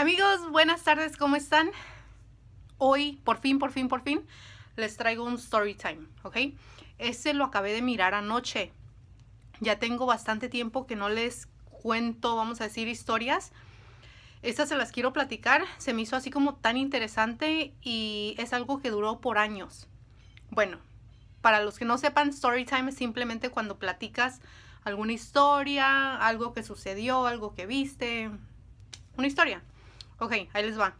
Amigos, buenas tardes, ¿cómo están? Hoy, por fin, por fin, por fin, les traigo un story time, ¿ok? Este lo acabé de mirar anoche. Ya tengo bastante tiempo que no les cuento, vamos a decir, historias. Estas se las quiero platicar. Se me hizo así como tan interesante y es algo que duró por años. Bueno, para los que no sepan, story time es simplemente cuando platicas alguna historia, algo que sucedió, algo que viste, una historia. Ok, ahí les va.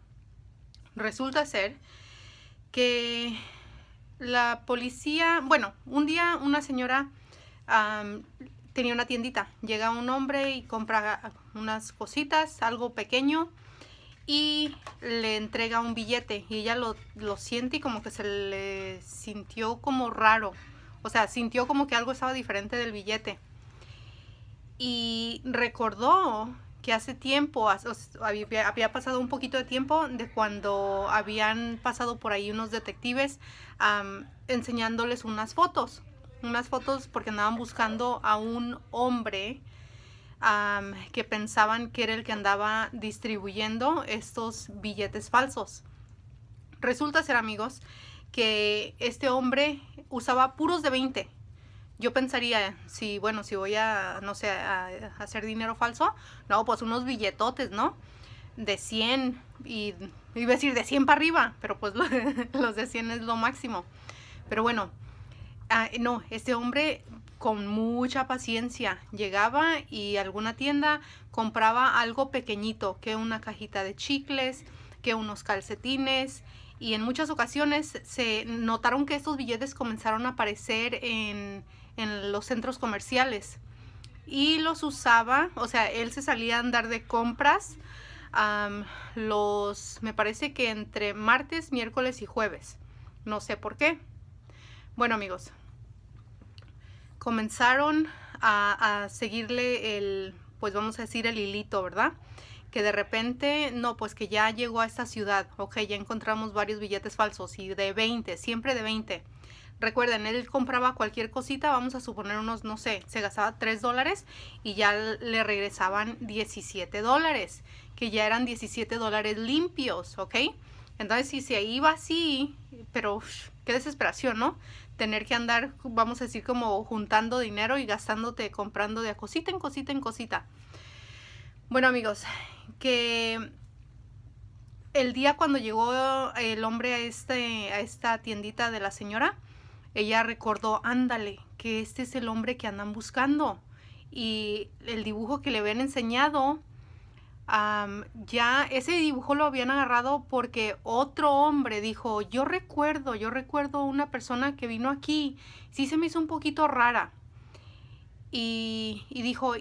Resulta ser que la policía, bueno, un día una señora tenía una tiendita. Llega un hombre y compra unas cositas, algo pequeño, y le entrega un billete. Y ella lo, lo siente y como que se le sintió como raro. O sea, sintió como que algo estaba diferente del billete. Y recordó que hace tiempo, había, pasado un poquito de tiempo de cuando habían pasado por ahí unos detectives enseñándoles unas fotos, unas fotos porque andaban buscando a un hombre que pensaban que era el que andaba distribuyendo estos billetes falsos. Resulta ser amigos que este hombre usaba puros de 20 yo pensaría, si bueno, si voy a, no sé, a, hacer dinero falso, no, pues unos billetotes, ¿no? De 100 y iba a decir de 100 para arriba, pero pues los de 100 es lo máximo. Pero bueno, ah, no, este hombre con mucha paciencia llegaba y alguna tienda compraba algo pequeñito, que una cajita de chicles, que unos calcetines y en muchas ocasiones se notaron que estos billetes comenzaron a aparecer en en los centros comerciales. Y los usaba, o sea, él se salía a andar de compras los, me parece que entre martes, miércoles y jueves. No sé por qué. Bueno amigos, comenzaron a, a seguirle el, pues vamos a decir el hilito, ¿verdad? que de repente, no, pues que ya llegó a esta ciudad, ok, ya encontramos varios billetes falsos y de 20, siempre de 20 recuerden, él compraba cualquier cosita, vamos a suponer unos, no sé, se gastaba 3 dólares y ya le regresaban 17 dólares, que ya eran 17 dólares limpios, ¿ok? Entonces, si se iba así, pero qué desesperación, ¿no? Tener que andar, vamos a decir, como juntando dinero y gastándote, comprando de cosita en cosita en cosita. Bueno, amigos, que el día cuando llegó el hombre a, este, a esta tiendita de la señora, ella recordó, ándale, que este es el hombre que andan buscando. Y el dibujo que le habían enseñado, ya ese dibujo lo habían agarrado porque otro hombre dijo, yo recuerdo, yo recuerdo una persona que vino aquí, sí se me hizo un poquito rara. Y, y dijo,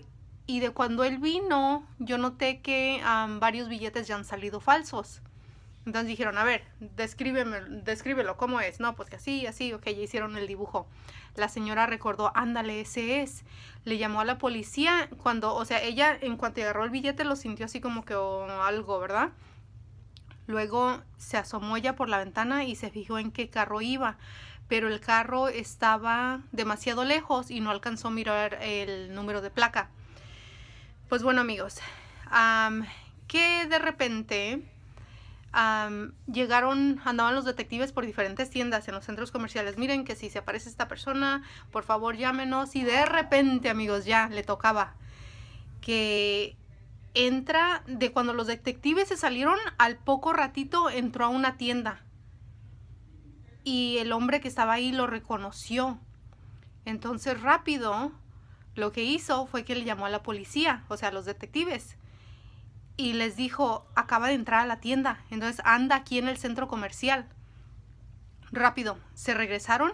y de cuando él vino, yo noté que varios billetes ya han salido falsos. Entonces dijeron, a ver, descríbeme, descríbelo, ¿cómo es? No, pues que así, así, ok, ya hicieron el dibujo. La señora recordó, ándale, ese es. Le llamó a la policía cuando, o sea, ella en cuanto agarró el billete lo sintió así como que oh, algo, ¿verdad? Luego se asomó ella por la ventana y se fijó en qué carro iba, pero el carro estaba demasiado lejos y no alcanzó a mirar el número de placa. Pues bueno amigos, que de repente um, llegaron, andaban los detectives por diferentes tiendas en los centros comerciales. Miren que si se aparece esta persona, por favor llámenos. Y de repente, amigos, ya le tocaba que entra, de cuando los detectives se salieron, al poco ratito entró a una tienda. Y el hombre que estaba ahí lo reconoció. Entonces rápido, lo que hizo fue que le llamó a la policía, o sea, a los detectives y les dijo, acaba de entrar a la tienda, entonces anda aquí en el centro comercial. Rápido, se regresaron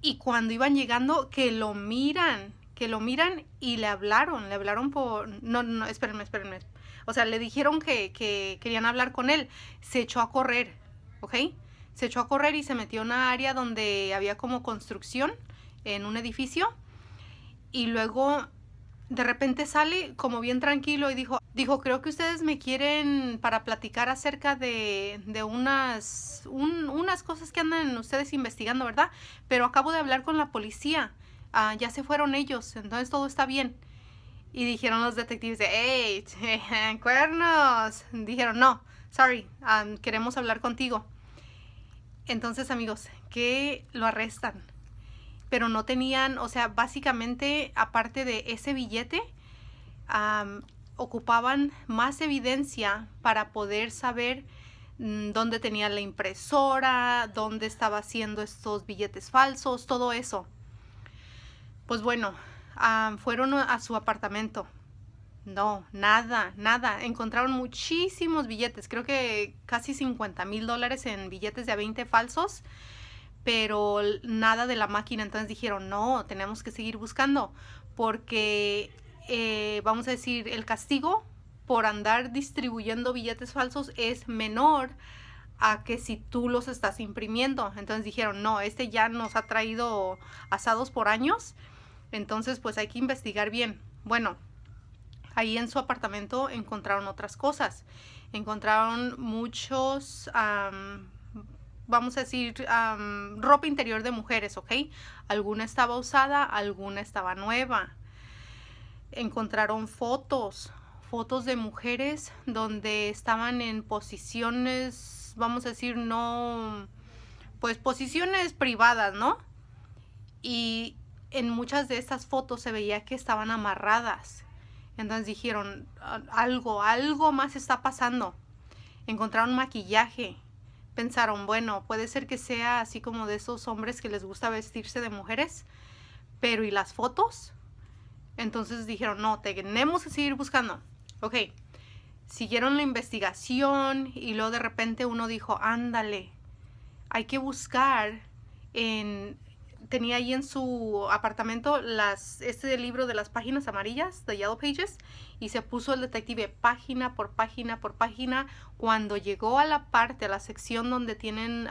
y cuando iban llegando, que lo miran, que lo miran y le hablaron, le hablaron por... No, no, espérenme, espérenme. O sea, le dijeron que, querían hablar con él. Se echó a correr, ¿ok? Se echó a correr y se metió en una área donde había como construcción en un edificio. Y luego de repente sale como bien tranquilo y dijo, Dijo, creo que ustedes me quieren para platicar acerca de, unas, unas cosas que andan ustedes investigando, ¿verdad? Pero acabo de hablar con la policía. Ah, ya se fueron ellos, entonces todo está bien. Y dijeron los detectives, ¡Ey, cuernos! Dijeron, no, sorry, queremos hablar contigo. Entonces, amigos, que lo arrestan. Pero no tenían, o sea, básicamente, aparte de ese billete, ocupaban más evidencia para poder saber mm, dónde tenía la impresora, dónde estaba haciendo estos billetes falsos, todo eso. Pues bueno, ah, fueron a su apartamento. No, nada, nada. Encontraron muchísimos billetes, creo que casi 50 mil dólares en billetes de a 20 falsos, pero nada de la máquina. Entonces dijeron, no, tenemos que seguir buscando porque eh, vamos a decir, el castigo por andar distribuyendo billetes falsos es menor a que si tú los estás imprimiendo. Entonces dijeron, no, este ya nos ha traído asados por años, entonces pues hay que investigar bien. Bueno, ahí en su apartamento encontraron otras cosas. Encontraron muchos, vamos a decir, ropa interior de mujeres, ¿ok? Alguna estaba usada, alguna estaba nueva encontraron fotos, fotos de mujeres donde estaban en posiciones, vamos a decir, no, pues posiciones privadas, ¿no? Y en muchas de estas fotos se veía que estaban amarradas. Entonces dijeron, algo, algo más está pasando. Encontraron maquillaje. Pensaron, bueno, puede ser que sea así como de esos hombres que les gusta vestirse de mujeres, pero ¿y las fotos? Entonces dijeron, no, tenemos que seguir buscando. Ok, siguieron la investigación y luego de repente uno dijo, ándale, hay que buscar en... Tenía ahí en su apartamento las, este libro de las páginas amarillas, The Yellow Pages, y se puso el detective página por página por página. Cuando llegó a la parte, a la sección donde tienen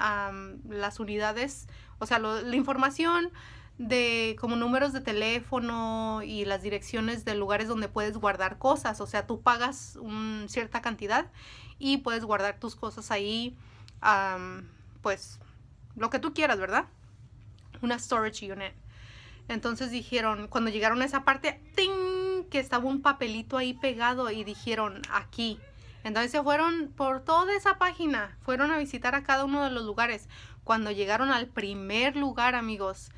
las unidades, o sea, la información, de como números de teléfono y las direcciones de lugares donde puedes guardar cosas. O sea, tú pagas una cierta cantidad y puedes guardar tus cosas ahí, pues lo que tú quieras, ¿verdad? Una storage unit. Entonces dijeron, cuando llegaron a esa parte, ¡ting! que estaba un papelito ahí pegado y dijeron, aquí. Entonces se fueron por toda esa página, fueron a visitar a cada uno de los lugares. Cuando llegaron al primer lugar, amigos,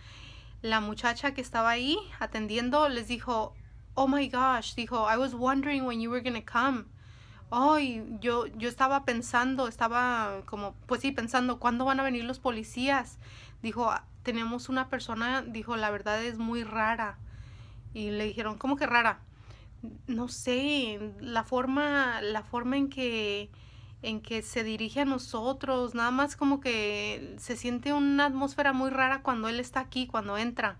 la muchacha que estaba ahí atendiendo les dijo, oh my gosh, dijo, I was wondering when you were going to come. Oh, yo, yo estaba pensando, estaba como, pues sí, pensando, ¿cuándo van a venir los policías? Dijo, tenemos una persona, dijo, la verdad es muy rara. Y le dijeron, ¿cómo que rara? No sé, la forma, la forma en que en que se dirige a nosotros, nada más como que se siente una atmósfera muy rara cuando él está aquí, cuando entra.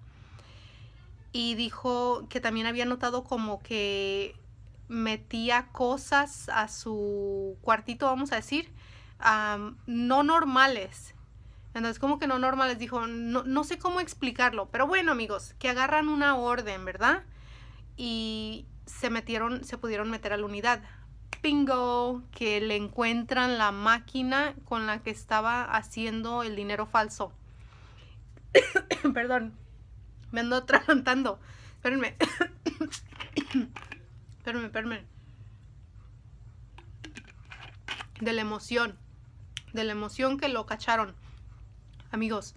Y dijo que también había notado como que metía cosas a su cuartito, vamos a decir, no normales. Entonces, como que no normales, dijo, no, no sé cómo explicarlo, pero bueno amigos, que agarran una orden, ¿verdad? Y se metieron, se pudieron meter a la unidad bingo, que le encuentran la máquina con la que estaba haciendo el dinero falso. Perdón, me ando atragantando. Espérenme. espérenme, espérenme. De la emoción. De la emoción que lo cacharon. Amigos.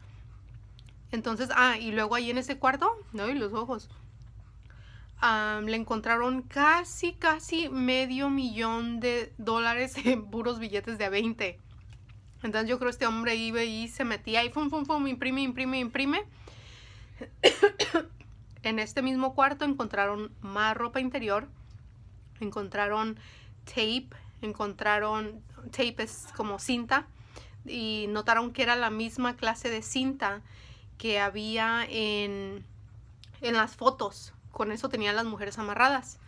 Entonces, ah, y luego ahí en ese cuarto, no, y los ojos le encontraron casi, casi medio millón de dólares en puros billetes de a 20. Entonces yo creo que este hombre iba y se metía y fum, fum, fum, imprime, imprime, imprime. en este mismo cuarto encontraron más ropa interior, encontraron tape, encontraron, tape es como cinta, y notaron que era la misma clase de cinta que había en, en las fotos con eso tenían las mujeres amarradas.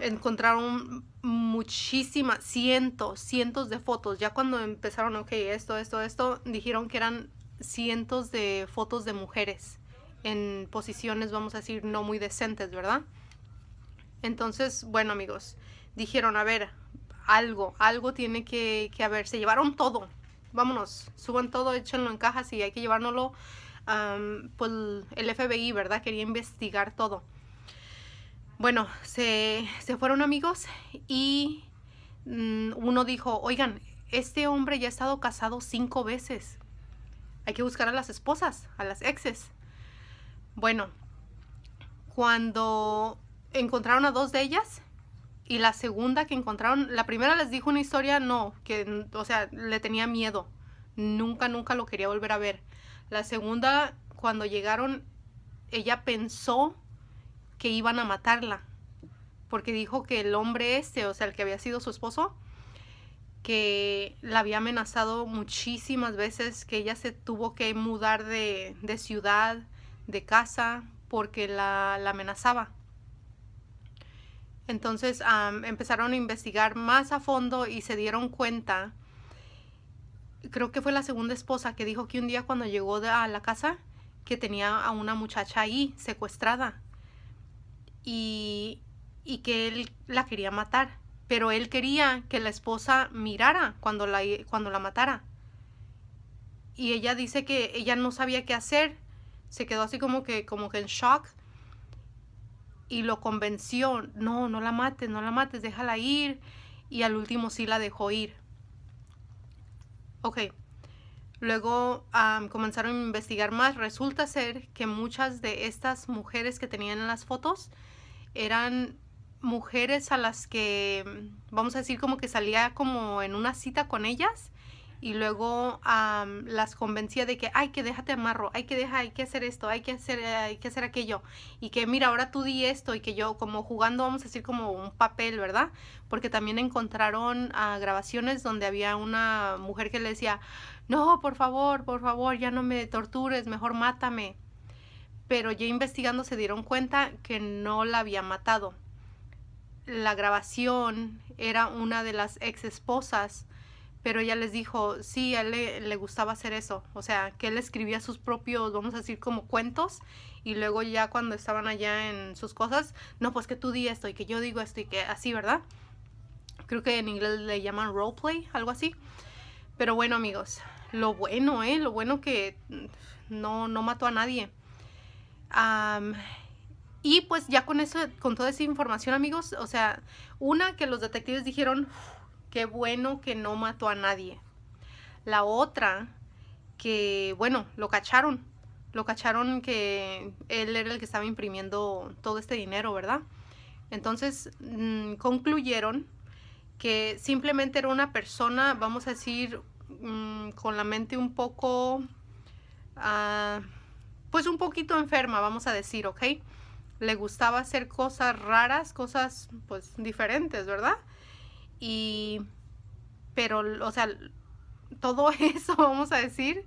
Encontraron muchísimas, cientos, cientos de fotos. Ya cuando empezaron, ok, esto, esto, esto, dijeron que eran cientos de fotos de mujeres en posiciones, vamos a decir, no muy decentes, ¿verdad? Entonces, bueno amigos, dijeron, a ver, algo, algo tiene que, que haber. Se llevaron todo. Vámonos, suban todo, échenlo en cajas y hay que llevárnoslo pues, el FBI, ¿verdad? Quería investigar todo. Bueno, se, se fueron amigos y mm, uno dijo, oigan, este hombre ya ha estado casado cinco veces. Hay que buscar a las esposas, a las exes. Bueno, cuando encontraron a dos de ellas, y la segunda que encontraron, la primera les dijo una historia, no, que, o sea, le tenía miedo. Nunca, nunca lo quería volver a ver. La segunda, cuando llegaron, ella pensó que iban a matarla, porque dijo que el hombre este, o sea, el que había sido su esposo, que la había amenazado muchísimas veces, que ella se tuvo que mudar de, ciudad, de casa, porque la, la amenazaba. Entonces empezaron a investigar más a fondo y se dieron cuenta creo que fue la segunda esposa que dijo que un día cuando llegó a la casa que tenía a una muchacha ahí secuestrada y, que él la quería matar, pero él quería que la esposa mirara cuando la, cuando la matara. Y ella dice que ella no sabía qué hacer, se quedó así como que, como que en shock y lo convenció, no, no la mates, no la mates, déjala ir y al último sí la dejó ir. Ok. Luego comenzaron a investigar más. Resulta ser que muchas de estas mujeres que tenían en las fotos eran mujeres a las que, mm, vamos a decir, como que salía como en una cita con ellas y luego las convencía de que, ay, que déjate amarro, hay que dejar, hay que hacer esto, hay que hacer, hay que hacer aquello, y que mira, ahora tú di esto, y que yo como jugando, vamos a decir, como un papel, ¿verdad? Porque también encontraron ah, grabaciones donde había una mujer que le decía, no, por favor, por favor, ya no me tortures, mejor mátame. Pero ya investigando se dieron cuenta que no la había matado. La grabación era una de las ex esposas pero ella les dijo, sí, a él le, gustaba hacer eso, o sea, que él escribía sus propios, vamos a decir, como cuentos, y luego ya cuando estaban allá en sus cosas, no, pues que tú di esto y que yo digo esto y que así, ¿verdad? Creo que en inglés le llaman roleplay, algo así. Pero bueno, amigos, lo bueno, ¿eh? Lo bueno que no, no mató a nadie. y pues ya con eso, con toda esa información, amigos, o sea, una que los detectives dijeron, Qué bueno que no mató a nadie. La otra, que bueno, lo cacharon. Lo cacharon que él era el que estaba imprimiendo todo este dinero, ¿verdad? Entonces mm, concluyeron que simplemente era una persona, vamos a decir, mm, con la mente un poco, ah, pues un poquito enferma, vamos a decir, ¿ok? Le gustaba hacer cosas raras, cosas pues diferentes, ¿verdad? Y, pero, o sea, todo eso, vamos a decir,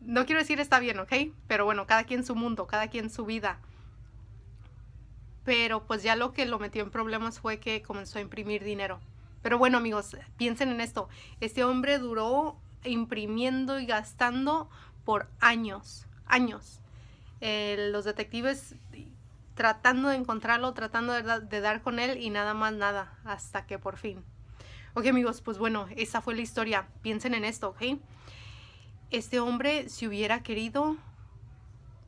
no quiero decir está bien, ¿ok? Pero bueno, cada quien su mundo, cada quien su vida. Pero pues ya lo que lo metió en problemas fue que comenzó a imprimir dinero. Pero bueno, amigos, piensen en esto. Este hombre duró imprimiendo y gastando por años, años. Eh, los detectives tratando de encontrarlo, tratando de, dar con él y nada más nada, hasta que por fin. Ok amigos, pues bueno, esa fue la historia. Piensen en esto, ¿ok? Este hombre, si hubiera querido,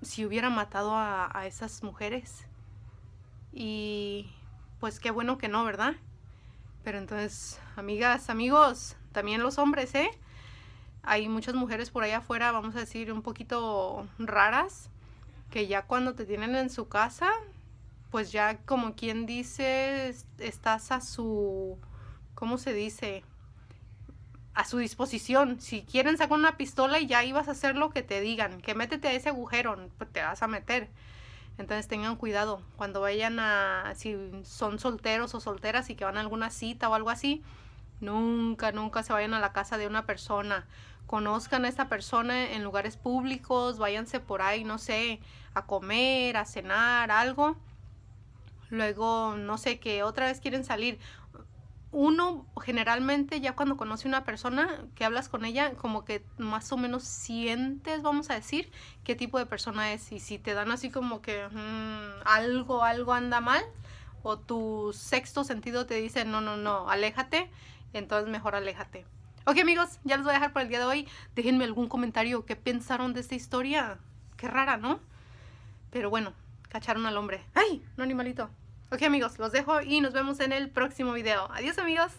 si hubiera matado a, a esas mujeres, y pues qué bueno que no, ¿verdad? Pero entonces, amigas, amigos, también los hombres, ¿eh? Hay muchas mujeres por allá afuera, vamos a decir, un poquito raras que ya cuando te tienen en su casa, pues ya como quien dice, estás a su, ¿cómo se dice? A su disposición. Si quieren sacar una pistola y ya ibas a hacer lo que te digan, que métete a ese agujero, pues te vas a meter. Entonces tengan cuidado cuando vayan a, si son solteros o solteras y que van a alguna cita o algo así, nunca, nunca se vayan a la casa de una persona conozcan a esta persona en lugares públicos, váyanse por ahí, no sé, a comer, a cenar, algo. Luego, no sé, que otra vez quieren salir. Uno generalmente ya cuando conoce una persona que hablas con ella, como que más o menos sientes, vamos a decir, qué tipo de persona es. Y si te dan así como que mm, algo, algo anda mal, o tu sexto sentido te dice, no, no, no, aléjate, entonces mejor aléjate. Ok amigos, ya los voy a dejar por el día de hoy. Déjenme algún comentario. ¿Qué pensaron de esta historia? Qué rara, ¿no? Pero bueno, cacharon al hombre. ¡Ay! Un animalito. Ok amigos, los dejo y nos vemos en el próximo video. Adiós amigos.